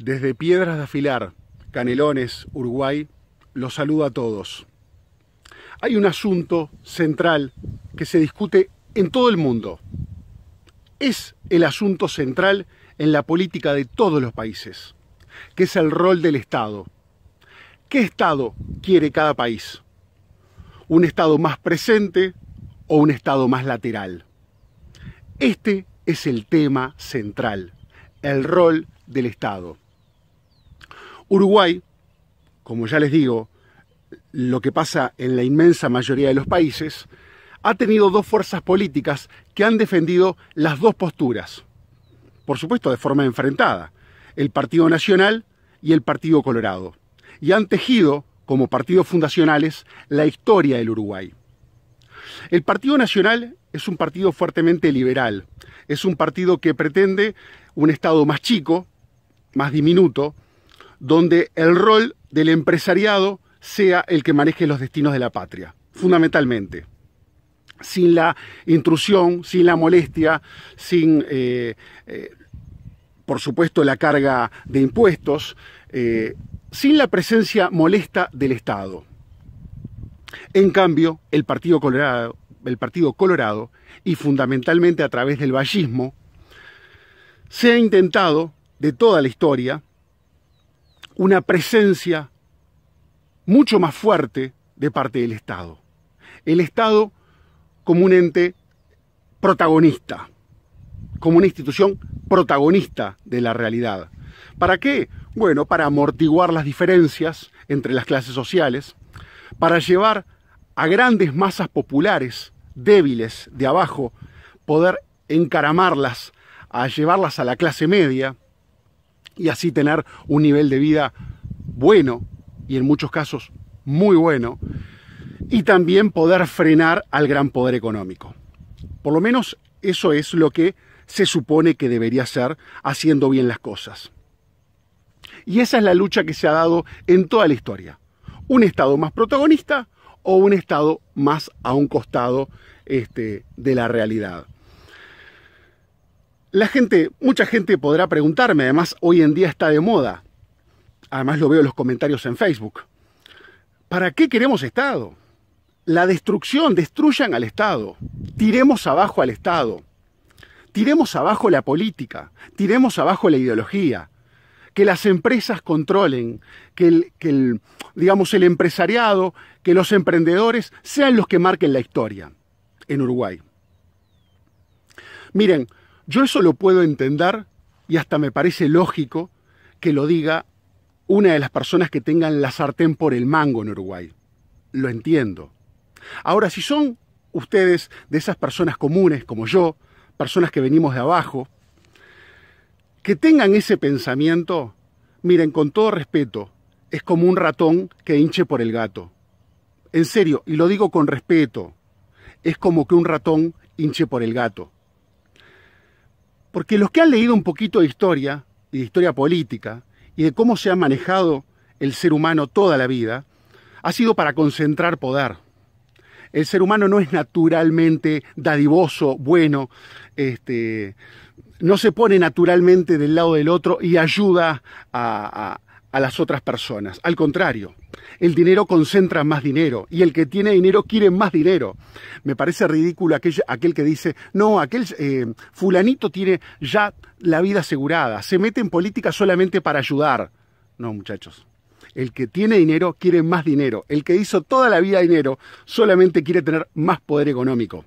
Desde Piedras de Afilar, Canelones, Uruguay, los saludo a todos. Hay un asunto central que se discute en todo el mundo. Es el asunto central en la política de todos los países, que es el rol del Estado. ¿Qué Estado quiere cada país? ¿Un Estado más presente o un Estado más lateral? Este es el tema central, el rol del Estado. Uruguay, como ya les digo, lo que pasa en la inmensa mayoría de los países, ha tenido dos fuerzas políticas que han defendido las dos posturas, por supuesto de forma enfrentada, el Partido Nacional y el Partido Colorado, y han tejido como partidos fundacionales la historia del Uruguay. El Partido Nacional es un partido fuertemente liberal, es un partido que pretende un Estado más chico, más diminuto, donde el rol del empresariado sea el que maneje los destinos de la patria, fundamentalmente. Sin la intrusión, sin la molestia, sin, eh, eh, por supuesto, la carga de impuestos, eh, sin la presencia molesta del Estado. En cambio, el Partido Colorado, el Partido Colorado y fundamentalmente a través del vallismo, se ha intentado de toda la historia una presencia mucho más fuerte de parte del Estado. El Estado como un ente protagonista, como una institución protagonista de la realidad. ¿Para qué? Bueno, para amortiguar las diferencias entre las clases sociales, para llevar a grandes masas populares débiles de abajo, poder encaramarlas, a llevarlas a la clase media, y así tener un nivel de vida bueno y en muchos casos muy bueno y también poder frenar al gran poder económico. Por lo menos eso es lo que se supone que debería ser haciendo bien las cosas. Y esa es la lucha que se ha dado en toda la historia. Un Estado más protagonista o un Estado más a un costado este, de la realidad. La gente, mucha gente podrá preguntarme, además hoy en día está de moda, además lo veo en los comentarios en Facebook, ¿para qué queremos Estado? La destrucción, destruyan al Estado, tiremos abajo al Estado, tiremos abajo la política, tiremos abajo la ideología, que las empresas controlen, que el, digamos, el empresariado, que los emprendedores sean los que marquen la historia en Uruguay. Miren, yo eso lo puedo entender y hasta me parece lógico que lo diga una de las personas que tengan la sartén por el mango en Uruguay. Lo entiendo. Ahora, si son ustedes de esas personas comunes como yo, personas que venimos de abajo, que tengan ese pensamiento, miren, con todo respeto, es como un ratón que hinche por el gato. En serio, y lo digo con respeto, es como que un ratón hinche por el gato. Porque los que han leído un poquito de historia, y de historia política, y de cómo se ha manejado el ser humano toda la vida, ha sido para concentrar poder. El ser humano no es naturalmente dadivoso, bueno, este, no se pone naturalmente del lado del otro y ayuda a a las otras personas. Al contrario, el dinero concentra más dinero y el que tiene dinero quiere más dinero. Me parece ridículo aquel, aquel que dice, no, aquel eh, fulanito tiene ya la vida asegurada, se mete en política solamente para ayudar. No, muchachos. El que tiene dinero quiere más dinero. El que hizo toda la vida dinero solamente quiere tener más poder económico.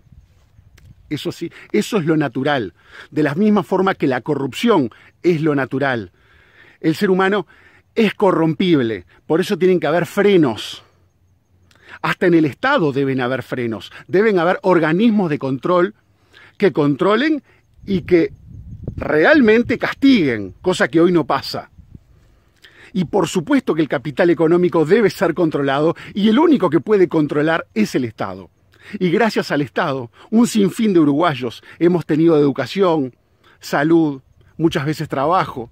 Eso sí, eso es lo natural. De la misma forma que la corrupción es lo natural. El ser humano es corrompible, por eso tienen que haber frenos. Hasta en el Estado deben haber frenos, deben haber organismos de control que controlen y que realmente castiguen, cosa que hoy no pasa. Y por supuesto que el capital económico debe ser controlado y el único que puede controlar es el Estado. Y gracias al Estado, un sinfín de uruguayos hemos tenido educación, salud, muchas veces trabajo,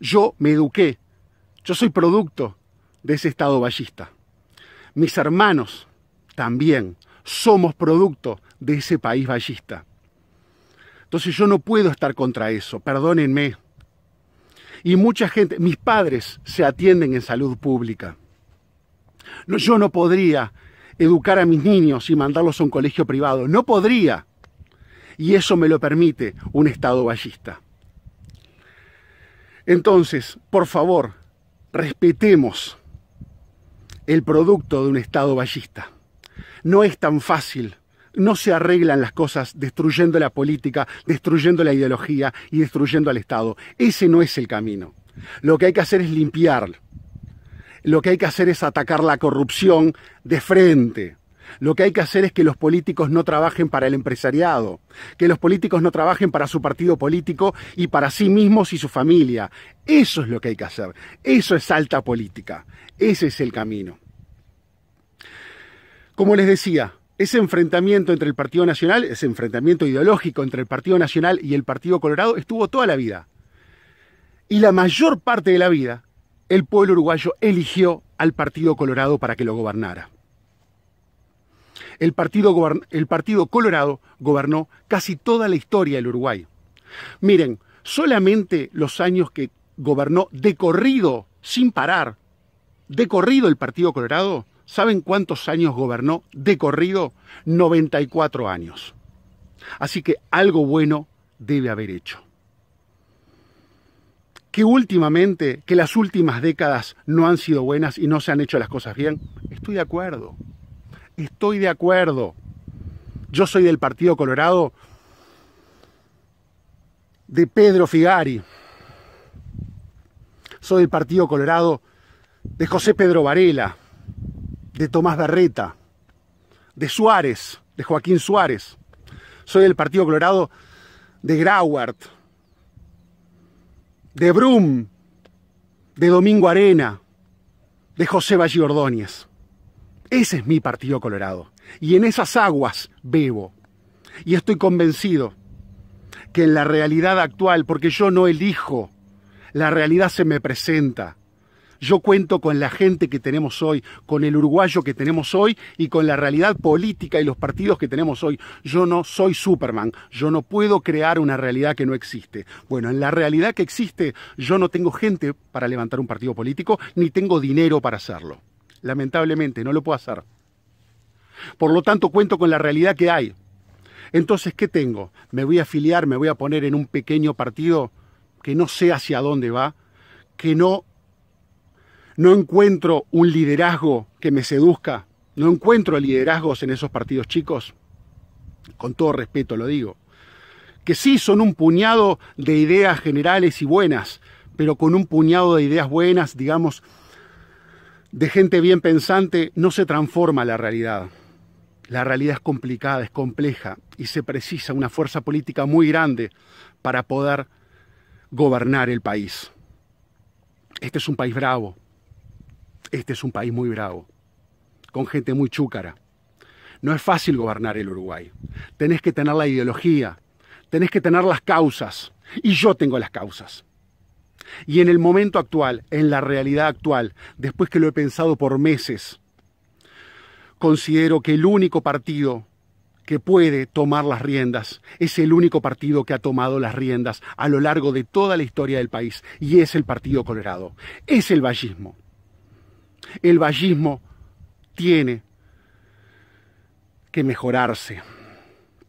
yo me eduqué, yo soy producto de ese estado ballista. Mis hermanos también somos producto de ese país ballista. Entonces yo no puedo estar contra eso, perdónenme. Y mucha gente, mis padres se atienden en salud pública. yo no podría educar a mis niños y mandarlos a un colegio privado, no podría. Y eso me lo permite un Estado ballista. Entonces, por favor, respetemos el producto de un Estado ballista. No es tan fácil. No se arreglan las cosas destruyendo la política, destruyendo la ideología y destruyendo al Estado. Ese no es el camino. Lo que hay que hacer es limpiar. Lo que hay que hacer es atacar la corrupción de frente. Lo que hay que hacer es que los políticos no trabajen para el empresariado, que los políticos no trabajen para su partido político y para sí mismos y su familia. Eso es lo que hay que hacer. Eso es alta política. Ese es el camino. Como les decía, ese enfrentamiento entre el Partido Nacional, ese enfrentamiento ideológico entre el Partido Nacional y el Partido Colorado estuvo toda la vida. Y la mayor parte de la vida, el pueblo uruguayo eligió al Partido Colorado para que lo gobernara. El partido, Colorado gobernó casi toda la historia del Uruguay. Miren, solamente los años que gobernó de corrido, sin parar, de corrido el Partido Colorado, ¿saben cuántos años gobernó de corrido? 94 años. Así que algo bueno debe haber hecho. Que últimamente, que las últimas décadas no han sido buenas y no se han hecho las cosas bien, estoy de acuerdo estoy de acuerdo. Yo soy del Partido Colorado de Pedro Figari. Soy del Partido Colorado de José Pedro Varela, de Tomás Barreta, de Suárez, de Joaquín Suárez. Soy del Partido Colorado de Grauart, de Brum, de Domingo Arena, de José Valle Ordóñez. Ese es mi partido colorado. Y en esas aguas bebo. Y estoy convencido que en la realidad actual, porque yo no elijo, la realidad se me presenta. Yo cuento con la gente que tenemos hoy, con el uruguayo que tenemos hoy y con la realidad política y los partidos que tenemos hoy. Yo no soy Superman, yo no puedo crear una realidad que no existe. Bueno, en la realidad que existe yo no tengo gente para levantar un partido político ni tengo dinero para hacerlo. Lamentablemente, no lo puedo hacer. Por lo tanto, cuento con la realidad que hay. Entonces, ¿qué tengo? Me voy a afiliar, me voy a poner en un pequeño partido que no sé hacia dónde va, que no, no encuentro un liderazgo que me seduzca, no encuentro liderazgos en esos partidos chicos, con todo respeto lo digo, que sí son un puñado de ideas generales y buenas, pero con un puñado de ideas buenas, digamos, de gente bien pensante no se transforma la realidad. La realidad es complicada, es compleja y se precisa una fuerza política muy grande para poder gobernar el país. Este es un país bravo, este es un país muy bravo, con gente muy chúcara. No es fácil gobernar el Uruguay. Tenés que tener la ideología, tenés que tener las causas y yo tengo las causas. Y en el momento actual, en la realidad actual, después que lo he pensado por meses, considero que el único partido que puede tomar las riendas es el único partido que ha tomado las riendas a lo largo de toda la historia del país y es el Partido Colorado. Es el vallismo. El vallismo tiene que mejorarse,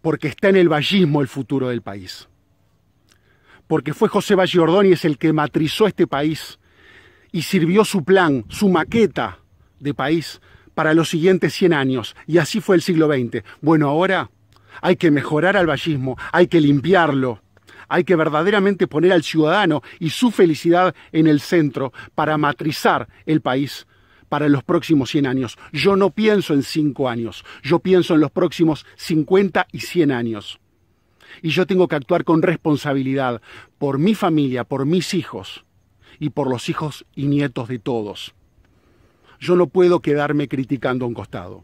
porque está en el vallismo el futuro del país porque fue José Valle Ordóñez el que matrizó este país y sirvió su plan, su maqueta de país para los siguientes 100 años. Y así fue el siglo XX. Bueno, ahora hay que mejorar al vallismo, hay que limpiarlo, hay que verdaderamente poner al ciudadano y su felicidad en el centro para matrizar el país para los próximos 100 años. Yo no pienso en 5 años, yo pienso en los próximos 50 y 100 años y yo tengo que actuar con responsabilidad por mi familia, por mis hijos y por los hijos y nietos de todos. Yo no puedo quedarme criticando a un costado.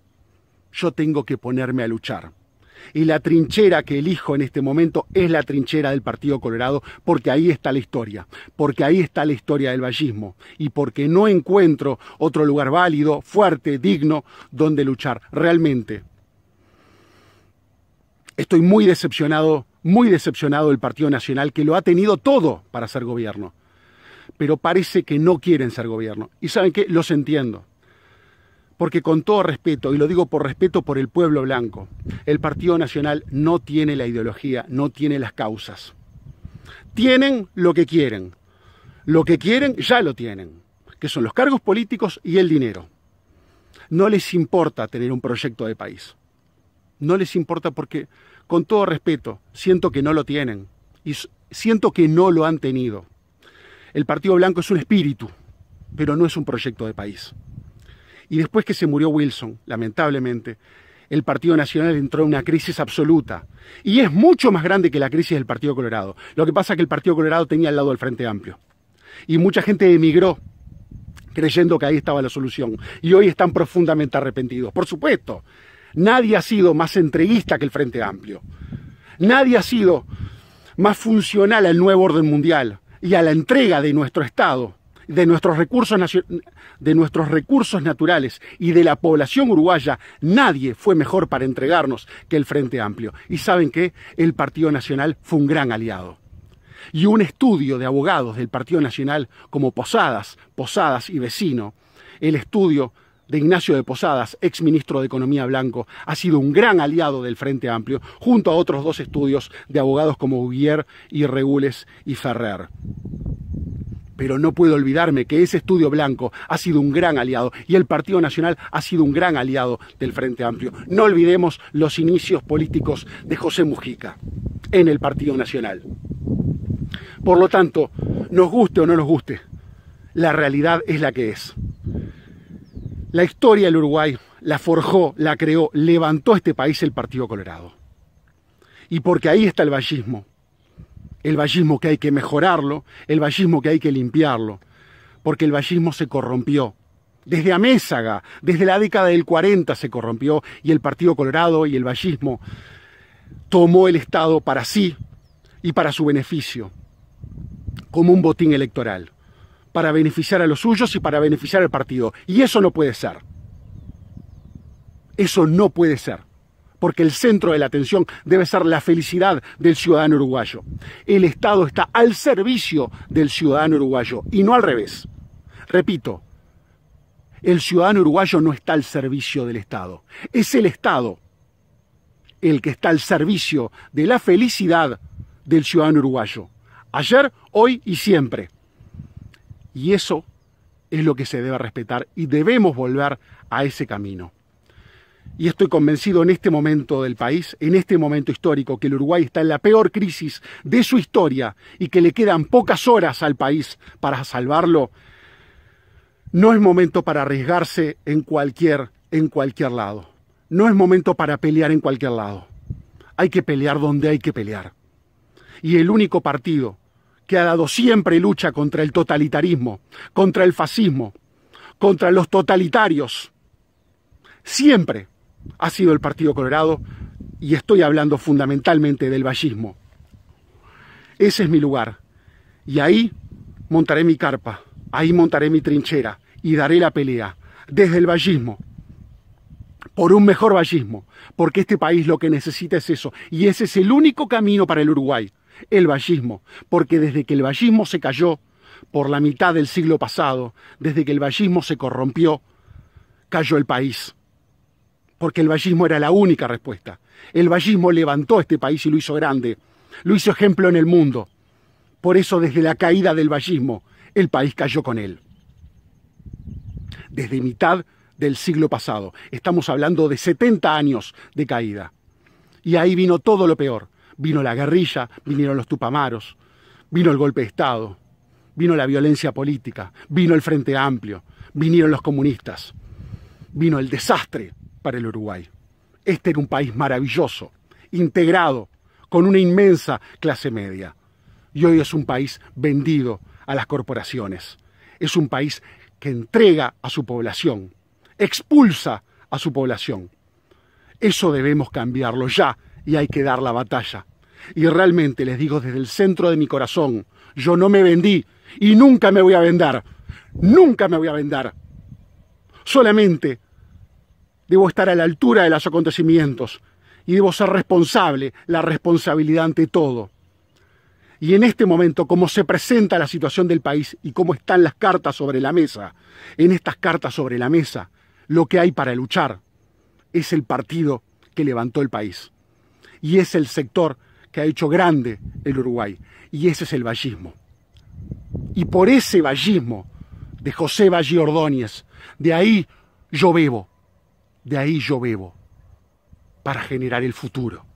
Yo tengo que ponerme a luchar. Y la trinchera que elijo en este momento es la trinchera del Partido Colorado, porque ahí está la historia, porque ahí está la historia del vallismo, y porque no encuentro otro lugar válido, fuerte, digno, donde luchar realmente Estoy muy decepcionado, muy decepcionado del Partido Nacional, que lo ha tenido todo para ser gobierno. Pero parece que no quieren ser gobierno. Y saben qué, los entiendo. Porque con todo respeto, y lo digo por respeto por el pueblo blanco, el Partido Nacional no tiene la ideología, no tiene las causas. Tienen lo que quieren. Lo que quieren ya lo tienen, que son los cargos políticos y el dinero. No les importa tener un proyecto de país. No les importa porque, con todo respeto, siento que no lo tienen y siento que no lo han tenido. El Partido Blanco es un espíritu, pero no es un proyecto de país. Y después que se murió Wilson, lamentablemente, el Partido Nacional entró en una crisis absoluta. Y es mucho más grande que la crisis del Partido Colorado. Lo que pasa es que el Partido Colorado tenía al lado el Frente Amplio. Y mucha gente emigró creyendo que ahí estaba la solución. Y hoy están profundamente arrepentidos. Por supuesto, Nadie ha sido más entreguista que el Frente Amplio. Nadie ha sido más funcional al nuevo orden mundial y a la entrega de nuestro Estado, de nuestros recursos, nuestros recursos naturales y de la población uruguaya. Nadie fue mejor para entregarnos que el Frente Amplio. Y saben que el Partido Nacional fue un gran aliado. Y un estudio de abogados del Partido Nacional como Posadas, Posadas y Vecino, el estudio de Ignacio de Posadas, ex ministro de Economía Blanco, ha sido un gran aliado del Frente Amplio, junto a otros dos estudios de abogados como Guillier y Regules y Ferrer pero no puedo olvidarme que ese estudio blanco ha sido un gran aliado y el Partido Nacional ha sido un gran aliado del Frente Amplio. No olvidemos los inicios políticos de José Mujica en el Partido Nacional. Por lo tanto, nos guste o no nos guste, la realidad es la que es. La historia del Uruguay la forjó, la creó, levantó este país el Partido Colorado. Y porque ahí está el vallismo. El vallismo que hay que mejorarlo, el vallismo que hay que limpiarlo. Porque el vallismo se corrompió. Desde Amézaga, desde la década del 40 se corrompió y el Partido Colorado y el vallismo tomó el Estado para sí y para su beneficio, como un botín electoral para beneficiar a los suyos y para beneficiar al partido. Y eso no puede ser. Eso no puede ser. Porque el centro de la atención debe ser la felicidad del ciudadano uruguayo. El Estado está al servicio del ciudadano uruguayo y no al revés. Repito, el ciudadano uruguayo no está al servicio del Estado. Es el Estado el que está al servicio de la felicidad del ciudadano uruguayo. Ayer, hoy y siempre. Y eso es lo que se debe respetar y debemos volver a ese camino. Y estoy convencido en este momento del país, en este momento histórico, que el Uruguay está en la peor crisis de su historia y que le quedan pocas horas al país para salvarlo. No es momento para arriesgarse en cualquier, en cualquier lado. No es momento para pelear en cualquier lado. Hay que pelear donde hay que pelear. Y el único partido que ha dado siempre lucha contra el totalitarismo, contra el fascismo, contra los totalitarios. Siempre ha sido el Partido Colorado y estoy hablando fundamentalmente del vallismo. Ese es mi lugar y ahí montaré mi carpa, ahí montaré mi trinchera y daré la pelea desde el vallismo por un mejor vallismo, porque este país lo que necesita es eso y ese es el único camino para el Uruguay el vallismo, porque desde que el vallismo se cayó por la mitad del siglo pasado, desde que el vallismo se corrompió, cayó el país. Porque el vallismo era la única respuesta. El vallismo levantó este país y lo hizo grande, lo hizo ejemplo en el mundo. Por eso desde la caída del vallismo, el país cayó con él. Desde mitad del siglo pasado, estamos hablando de 70 años de caída. Y ahí vino todo lo peor vino la guerrilla, vinieron los tupamaros, vino el golpe de Estado, vino la violencia política, vino el Frente Amplio, vinieron los comunistas, vino el desastre para el Uruguay. Este era un país maravilloso, integrado, con una inmensa clase media. Y hoy es un país vendido a las corporaciones. Es un país que entrega a su población, expulsa a su población. Eso debemos cambiarlo ya y hay que dar la batalla. Y realmente les digo desde el centro de mi corazón, yo no me vendí y nunca me voy a vender. Nunca me voy a vendar. Solamente debo estar a la altura de los acontecimientos y debo ser responsable, la responsabilidad ante todo. Y en este momento, como se presenta la situación del país y cómo están las cartas sobre la mesa, en estas cartas sobre la mesa, lo que hay para luchar es el partido que levantó el país y es el sector que ha hecho grande el Uruguay, y ese es el vallismo. Y por ese vallismo de José Valle Ordóñez, de ahí yo bebo, de ahí yo bebo, para generar el futuro.